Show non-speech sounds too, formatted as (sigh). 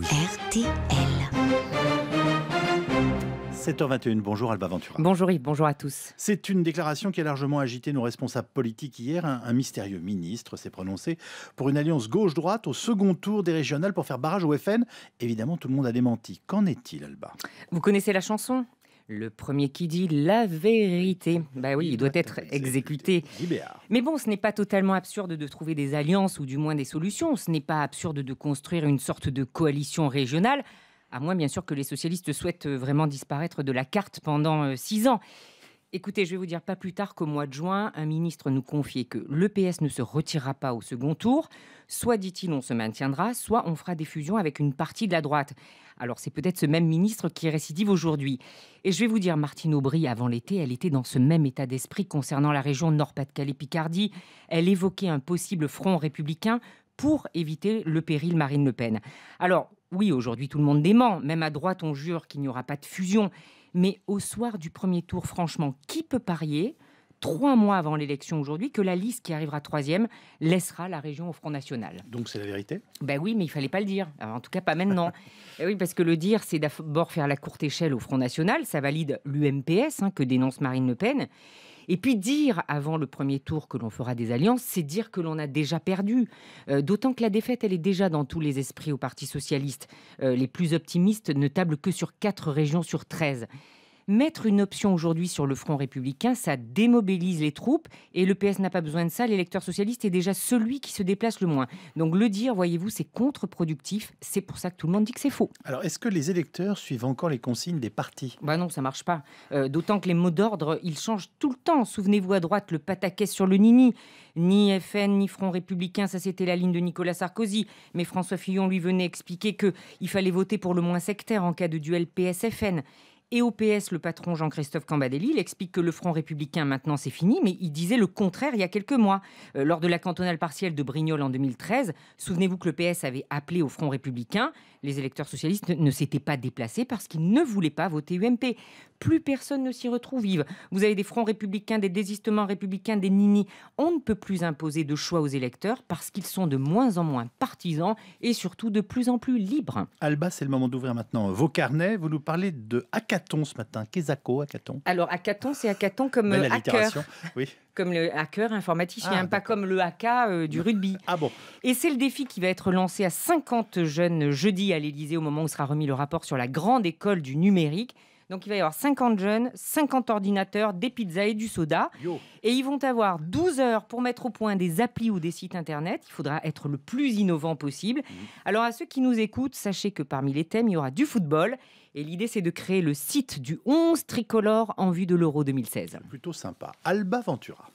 RTL. 7h21, bonjour Alba Ventura. Bonjour Yves, bonjour à tous. C'est une déclaration qui a largement agité nos responsables politiques hier. Un, mystérieux ministre s'est prononcé pour une alliance gauche-droite au second tour des régionales pour faire barrage au FN. Évidemment, tout le monde a démenti. Qu'en est-il, Alba Vous connaissez la chanson le premier qui dit la vérité, bah oui, il doit être exécuté. Mais bon, ce n'est pas totalement absurde de trouver des alliances ou du moins des solutions. Ce n'est pas absurde de construire une sorte de coalition régionale, à moins bien sûr que les socialistes souhaitent vraiment disparaître de la carte pendant euh, six ans. Écoutez, je vais vous dire, pas plus tard qu'au mois de juin, un ministre nous confiait que le ne se retirera pas au second tour. Soit, dit-il, on se maintiendra, soit on fera des fusions avec une partie de la droite. Alors, c'est peut-être ce même ministre qui récidive aujourd'hui. Et je vais vous dire, Martine Aubry, avant l'été, elle était dans ce même état d'esprit concernant la région Nord-Pas-de-Calais-Picardie. Elle évoquait un possible front républicain pour éviter le péril Marine Le Pen. Alors, oui, aujourd'hui, tout le monde dément. Même à droite, on jure qu'il n'y aura pas de fusion. Mais au soir du premier tour, franchement, qui peut parier trois mois avant l'élection aujourd'hui que la liste qui arrivera troisième laissera la région au Front National. Donc c'est la vérité Ben oui, mais il fallait pas le dire. en tout cas, pas maintenant. (laughs) Eh oui, parce que le dire, c'est d'abord faire la courte échelle au Front National. Ça valide l'UMPS hein, que dénonce Marine Le Pen. Et puis dire avant le premier tour que l'on fera des alliances, c'est dire que l'on a déjà perdu. Euh, d'autant que la défaite, elle est déjà dans tous les esprits au Parti socialiste. Euh, les plus optimistes ne tablent que sur 4 régions sur 13. Mettre une option aujourd'hui sur le front républicain, ça démobilise les troupes et le PS n'a pas besoin de ça. L'électeur socialiste est déjà celui qui se déplace le moins. Donc le dire, voyez-vous, c'est contre-productif. C'est pour ça que tout le monde dit que c'est faux. Alors est-ce que les électeurs suivent encore les consignes des partis Bah non, ça marche pas. Euh, d'autant que les mots d'ordre, ils changent tout le temps. Souvenez-vous à droite, le pataquès sur le nini. Ni FN, ni Front républicain, ça c'était la ligne de Nicolas Sarkozy. Mais François Fillon lui venait expliquer qu'il fallait voter pour le moins sectaire en cas de duel PSFN. Et au PS, le patron Jean-Christophe Cambadelli, il explique que le Front républicain, maintenant, c'est fini, mais il disait le contraire il y a quelques mois. Euh, lors de la cantonale partielle de Brignoles en 2013, souvenez-vous que le PS avait appelé au Front républicain. Les électeurs socialistes ne, s'étaient pas déplacés parce qu'ils ne voulaient pas voter UMP. Plus personne ne s'y retrouve, vive Vous avez des fronts républicains, des désistements républicains, des nini. On ne peut plus imposer de choix aux électeurs parce qu'ils sont de moins en moins partisans et surtout de plus en plus libres. Alba, c'est le moment d'ouvrir maintenant vos carnets. Vous nous parlez de A4. Caton ce matin. Kezako, Caton. Alors, Caton, c'est Caton comme euh, hacker. Oui. (laughs) Comme le hacker informaticien, ah, pas comme le haka euh, du rugby. Ah bon Et c'est le défi qui va être lancé à 50 jeunes jeudi à l'Élysée au moment où sera remis le rapport sur la grande école du numérique. Donc il va y avoir 50 jeunes, 50 ordinateurs, des pizzas et du soda. Et ils vont avoir 12 heures pour mettre au point des applis ou des sites internet. Il faudra être le plus innovant possible. Mmh. Alors à ceux qui nous écoutent, sachez que parmi les thèmes, il y aura du football, et l'idée, c'est de créer le site du 11 tricolore en vue de l'Euro 2016. Plutôt sympa. Alba Ventura.